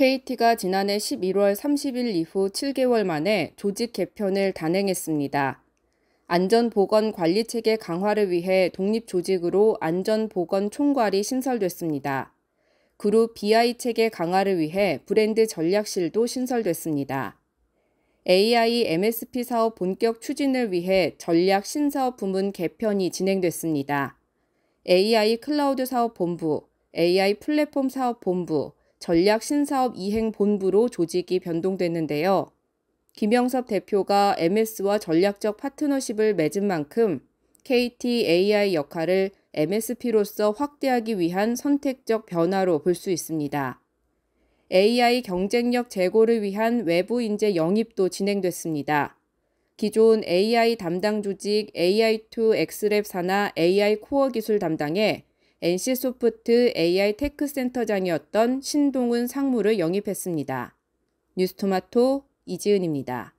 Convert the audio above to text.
KT가 지난해 11월 30일 이후 7개월 만에 조직 개편을 단행했습니다. 안전보건관리체계 강화를 위해 독립조직으로 안전보건총괄이 신설됐습니다. 그룹 BI 체계 강화를 위해 브랜드 전략실도 신설됐습니다. AI MSP 사업 본격 추진을 위해 전략 신사업 부문 개편이 진행됐습니다. AI 클라우드 사업 본부, AI 플랫폼 사업 본부, 전략신사업 이행본부로 조직이 변동됐는데요. 김영섭 대표가 MS와 전략적 파트너십을 맺은 만큼 KT AI 역할을 MSP로서 확대하기 위한 선택적 변화로 볼 수 있습니다. AI 경쟁력 제고를 위한 외부 인재 영입도 진행됐습니다. 기존 AI 담당 조직 AI2 엑스랩 사나 AI 코어 기술 담당에 NC소프트 AI 테크센터장이었던 신동은 상무를 영입했습니다. 뉴스토마토 이지은입니다.